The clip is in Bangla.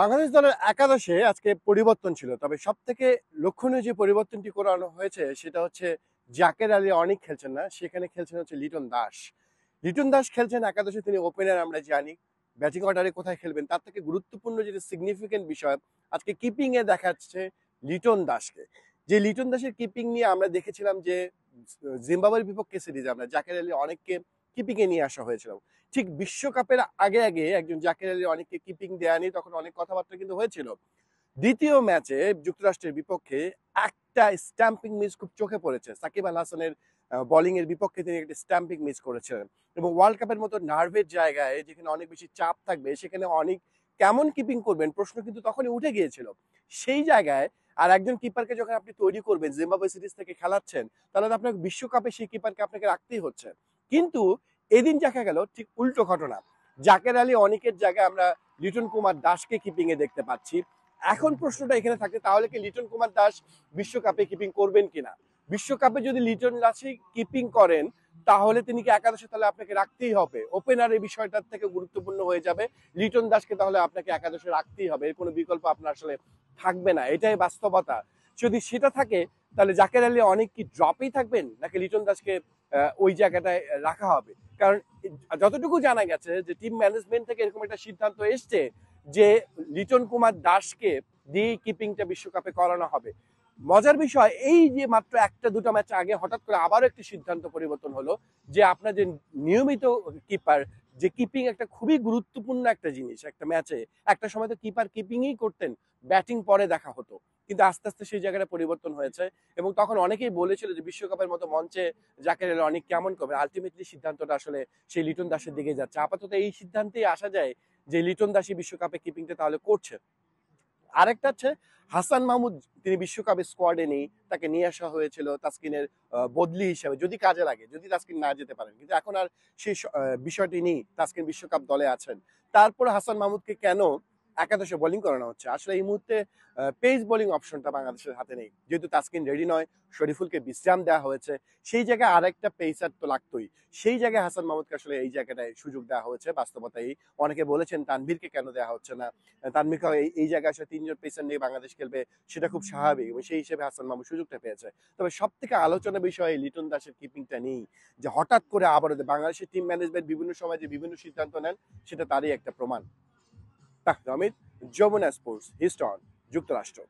বাংলাদেশ দলের একাদশে আজকে পরিবর্তন ছিল তবে সব থেকে লক্ষণীয় যে পরিবর্তনটি করানো হয়েছে সেটা হচ্ছে জাকের আলী অনেক খেলছেন না সেখানে খেলছেন হচ্ছে লিটন দাস লিটন দাস খেলছেন একাদশে তিনি ওপেনার আমরা জানি ব্যাটিং অর্ডারে কোথায় খেলবেন তার থেকে গুরুত্বপূর্ণ যেটা সিগনিফিকেন্ট বিষয় আজকে কিপিং এ দেখাচ্ছে লিটন দাসকে যে লিটন দাসের কিপিং নিয়ে আমরা দেখেছিলাম যে জিম্বাবের বিপক্ষে সিরিজে আমরা জাকের আলী অনেককে কিপিংয়ে নিয়ে আসা হয়েছিল ঠিক বিশ্বকাপের আগে আগে একজন জাকির আলী অনেককে কিপিং দেয়া তখন অনেক কথাবার্তা কিন্তু হয়েছিল দ্বিতীয় ম্যাচে যুক্তরাষ্ট্রের বিপক্ষে একটা স্ট্যাম্পিং মিস খুব চোখে পড়েছে সাকিব আল হাসানের বোলিং এর বিপক্ষে তিনি একটা স্ট্যাম্পিং মিস করেছিলেন এবং ওয়ার্ল্ড কাপের মতো নার্ভের জায়গায় যেখানে অনেক বেশি চাপ থাকবে সেখানে অনেক কেমন কিপিং করবেন প্রশ্ন কিন্তু তখনই উঠে গিয়েছিল সেই জায়গায় আর একজন কিপারকে যখন আপনি তৈরি করবেন জিম্বাবুয়ে সিরিজ থেকে খেলাচ্ছেন তাহলে আপনাকে বিশ্বকাপে সেই কিপারকে আপনাকে রাখতেই হচ্ছে কিন্তু এদিন দেখা গেল ঠিক উল্টো ঘটনা জাকের আলী অনেকের জায়গায় আমরা লিটন কুমার দাসকে কিপিং এ দেখতে পাচ্ছি এখন প্রশ্নটা এখানে থাকে তাহলে কি লিটন কুমার দাস বিশ্বকাপে কিপিং করবেন কিনা বিশ্বকাপে যদি লিটন দাসই কিপিং করেন তাহলে তিনি কি একাদশে তাহলে আপনাকে রাখতেই হবে ওপেনার এই বিষয়টার থেকে গুরুত্বপূর্ণ হয়ে যাবে লিটন দাসকে তাহলে আপনাকে একাদশে রাখতেই হবে এর কোনো বিকল্প আপনার আসলে থাকবে না এটাই বাস্তবতা যদি সেটা থাকে তাহলে জাকের আলী অনেক কি ড্রপেই থাকবেন নাকি লিটন দাসকে ওই জায়গাটায় রাখা হবে কারণ যতটুকু জানা গেছে যে টিম ম্যানেজমেন্ট থেকে এরকম একটা সিদ্ধান্ত এসছে যে লিটন কুমার দাসকে দিয়ে কিপিংটা বিশ্বকাপে করানো হবে মজার বিষয় এই যে মাত্র একটা দুটো ম্যাচ আগে হঠাৎ করে আবারও একটি সিদ্ধান্ত পরিবর্তন হলো যে আপনার যে নিয়মিত কিপার যে কিপিং একটা খুবই গুরুত্বপূর্ণ একটা জিনিস একটা ম্যাচে একটা সময় তো কিপার কিপিংই করতেন ব্যাটিং পরে দেখা হতো কিন্তু আস্তে আস্তে সেই জায়গাটা পরিবর্তন হয়েছে এবং তখন অনেকেই বলেছিল যে বিশ্বকাপের মতো মঞ্চে জাকের অনেক কেমন করবেন আলটিমেটলি সিদ্ধান্তটা আসলে সেই লিটন দাসের দিকে যাচ্ছে আপাতত এই সিদ্ধান্তেই আসা যায় যে লিটন দাসই বিশ্বকাপে কিপিংটা তাহলে করছে আরেকটা হচ্ছে হাসান মাহমুদ তিনি বিশ্বকাপে স্কোয়াডে নেই তাকে নিয়ে আসা হয়েছিল তাস্কিনের বদলি হিসাবে যদি কাজে লাগে যদি তাস্কিন না যেতে পারেন কিন্তু এখন আর সেই বিষয়টি নেই তাস্কিন বিশ্বকাপ দলে আছেন তারপর হাসান মাহমুদকে কেন একাদশে বোলিং করানো হচ্ছে আসলে এই মুহূর্তে পেস বোলিং অপশনটা বাংলাদেশের হাতে নেই যেহেতু তাসকিন রেডি নয় শরীফুলকে বিশ্রাম দেওয়া হয়েছে সেই জায়গায় আরেকটা পেসার তো লাগতোই সেই জায়গায় হাসান মাহমুদকে আসলে এই জায়গাটায় সুযোগ দেওয়া হয়েছে বাস্তবতায় অনেকে বলেছেন তানভীরকে কেন দেওয়া হচ্ছে না তানভীরকে এই জায়গায় আসলে তিনজন পেসার নিয়ে বাংলাদেশ খেলবে সেটা খুব স্বাভাবিক এবং সেই হিসেবে হাসান মাহমুদ সুযোগটা পেয়েছে তবে সব থেকে আলোচনা বিষয় লিটন দাসের কিপিংটা নেই যে হঠাৎ করে আবারও বাংলাদেশের টিম ম্যানেজমেন্ট বিভিন্ন সময় যে বিভিন্ন সিদ্ধান্ত নেন সেটা তারই একটা প্রমাণ তাকরামিদ যমুনা স্পোর্টস হিস্টন যুক্তরাষ্ট্র